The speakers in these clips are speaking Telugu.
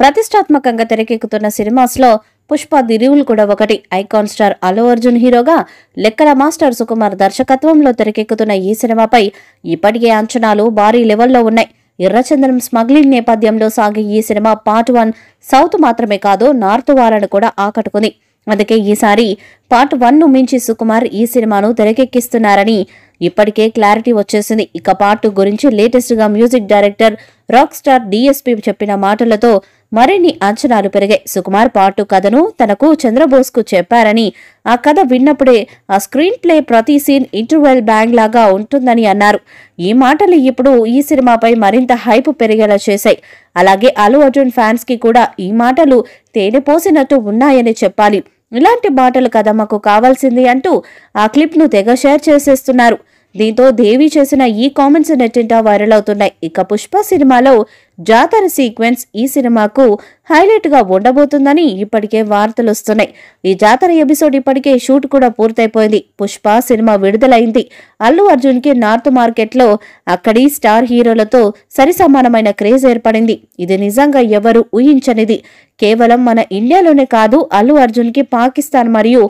ప్రతిష్టాత్మకంగా తెరకెక్కుతున్న సినిమాస్లో పుష్ప దిరివులు కూడా ఒకటి ఐకాన్ స్టార్ అల్లు అర్జున్ హీరోగా లెక్కల మాస్టర్ సుకుమార్ దర్శకత్వంలో తెరకెక్కుతున్న ఈ సినిమాపై ఇప్పటికే అంచనాలు భారీ లెవెల్లో ఉన్నాయి ఎర్రచందనం స్మగ్లింగ్ నేపథ్యంలో సాగే ఈ సినిమా పార్ట్ వన్ సౌత్ మాత్రమే కాదు నార్త్ వారను కూడా ఆకట్టుకుంది అందుకే ఈసారి పార్ట్ వన్ను మించి సుకుమార్ ఈ సినిమాను తెరకెక్కిస్తున్నారని ఇప్పటికే క్లారిటీ వచ్చేసింది ఇక పార్ట్ గురించి లేటెస్ట్గా music director rock star DSP చెప్పిన మాటలతో మరిన్ని అంచనాలు పెరిగాయి సుకుమార్ పార్ట్ కథను తనకు చంద్రబోస్కు చెప్పారని ఆ కథ విన్నప్పుడే ఆ స్క్రీన్ ప్లే ప్రతి సీన్ ఇంటర్వెల్ బ్యాంగ్ లాగా ఉంటుందని అన్నారు ఈ మాటలు ఇప్పుడు ఈ సినిమాపై మరింత హైప్ పెరిగేలా చేశాయి అలాగే అల్లు అర్జున్ ఫ్యాన్స్కి కూడా ఈ మాటలు తేనెపోసినట్టు ఉన్నాయని చెప్పాలి ఇలాంటి బాటలు కథ మాకు కావాల్సింది అంటూ ఆ క్లిప్ను తెగ షేర్ చేసేస్తున్నారు దీంతో దేవి చేసిన ఈ కామెంట్స్ నెట్టింట వైరల్ అవుతున్నాయి ఇక పుష్ప సినిమాలో జాతర సీక్వెన్స్ ఈ సినిమాకు హైలైట్గా ఉండబోతుందని ఇప్పటికే వార్తలు వస్తున్నాయి ఈ జాతర ఎపిసోడ్ ఇప్పటికే షూట్ కూడా పూర్తయిపోయింది పుష్ప సినిమా విడుదలైంది అల్లు అర్జున్కి నార్త్ మార్కెట్లో అక్కడి స్టార్ హీరోలతో సరిసమానమైన క్రేజ్ ఏర్పడింది ఇది నిజంగా ఎవరు ఊహించనిది కేవలం మన ఇండియాలోనే కాదు అల్లు అర్జున్కి పాకిస్తాన్ మరియు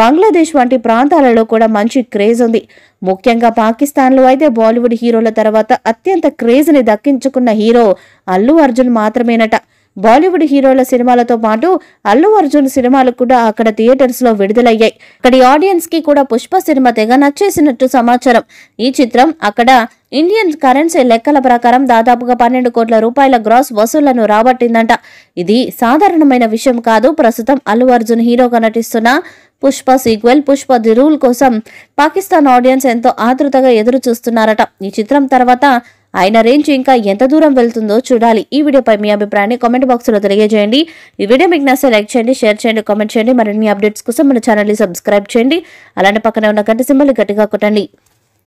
బంగ్లాదేశ్ వంటి ప్రాంతాలలో కూడా మంచి క్రేజ్ ఉంది ముఖ్యంగా పాకిస్తాన్లో అయితే బాలీవుడ్ హీరోల తర్వాత అత్యంత క్రేజ్ని దక్కించుకున్న హీరో అల్లు అర్జున్ మాత్రమేనట బాలీవుడ్ హీరోల సినిమాలతో పాటు అల్లు అర్జున్ సినిమాలు కూడా అక్కడ థియేటర్స్ లో విడుదలయ్యాయి అక్కడి ఆడియన్స్ కి కూడా పుష్ప సినిమా తెగ నచ్చేసినట్టు సమాచారం ఈ చిత్రం అక్కడ ఇండియన్ కరెన్సీ లెక్కల ప్రకారం దాదాపుగా పన్నెండు కోట్ల రూపాయల గ్రాస్ వసూళ్లను రాబట్టిందంట ఇది సాధారణమైన విషయం కాదు ప్రస్తుతం అల్లు అర్జున్ హీరోగా నటిస్తున్న Pushpa sequel Pushpa the rule కోసం పాకిస్తాన్ ఆడియన్స్ ఎంతో ఆతృతగా ఎదురు చూస్తున్నారట ఈ చిత్రం తర్వాత ఆయన రేంజ్ ఇంకా ఎంత దూరం వెళ్తుందో చూడాలి ఈ వీడియోపై మీ అభిప్రాయాన్ని కామెంట్ బాక్స్లో తెలియజేయండి ఈ వీడియో మీకు నచ్చే లైక్ చేయండి షేర్ చేయండి కామెంట్ చేయండి మరిన్ని అప్డేట్స్ కోసం మన ఛానల్ని సబ్స్క్రైబ్ చేయండి అలానే పక్కనే ఉన్న గంట సింబల్ గట్టిగా కొట్టండి